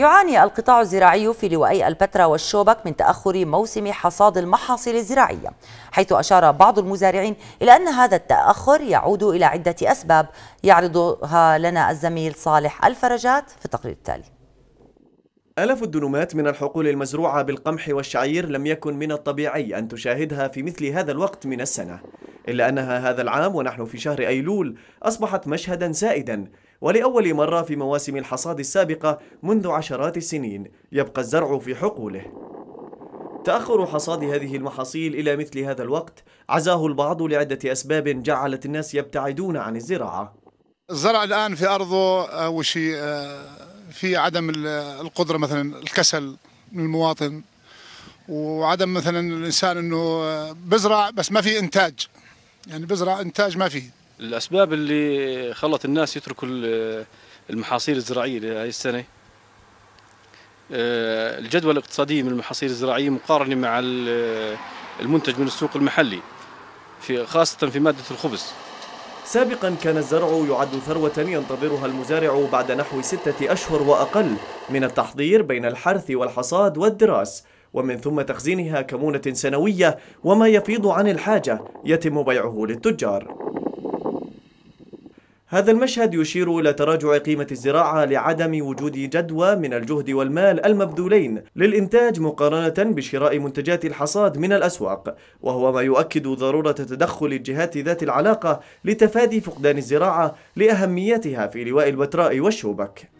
يعاني القطاع الزراعي في لوائي البتراء والشوبك من تأخر موسم حصاد المحاصيل الزراعية حيث أشار بعض المزارعين إلى أن هذا التأخر يعود إلى عدة أسباب يعرضها لنا الزميل صالح الفرجات في التقرير التالي آلاف الدنومات من الحقول المزروعة بالقمح والشعير لم يكن من الطبيعي أن تشاهدها في مثل هذا الوقت من السنة إلا أنها هذا العام ونحن في شهر أيلول أصبحت مشهدا سائدا ولأول مرة في مواسم الحصاد السابقة منذ عشرات السنين يبقى الزرع في حقوله تأخر حصاد هذه المحاصيل إلى مثل هذا الوقت عزاه البعض لعدة أسباب جعلت الناس يبتعدون عن الزراعة الزرع الآن في أرضه أول شيء آه، في عدم القدرة مثلا الكسل من المواطن وعدم مثلا الإنسان أنه آه، بزرع بس ما في إنتاج يعني بزرع إنتاج ما فيه الأسباب اللي خلت الناس يتركوا المحاصيل الزراعية لهذه السنة آه، الجدوى الاقتصادية من المحاصيل الزراعية مقارنة مع المنتج من السوق المحلي في خاصة في مادة الخبز سابقا كان الزرع يعد ثروة ينتظرها المزارع بعد نحو ستة أشهر وأقل من التحضير بين الحرث والحصاد والدراس ومن ثم تخزينها كمونة سنوية وما يفيض عن الحاجة يتم بيعه للتجار هذا المشهد يشير إلى تراجع قيمة الزراعة لعدم وجود جدوى من الجهد والمال المبذولين للإنتاج مقارنة بشراء منتجات الحصاد من الأسواق وهو ما يؤكد ضرورة تدخل الجهات ذات العلاقة لتفادي فقدان الزراعة لأهميتها في لواء البتراء والشوبك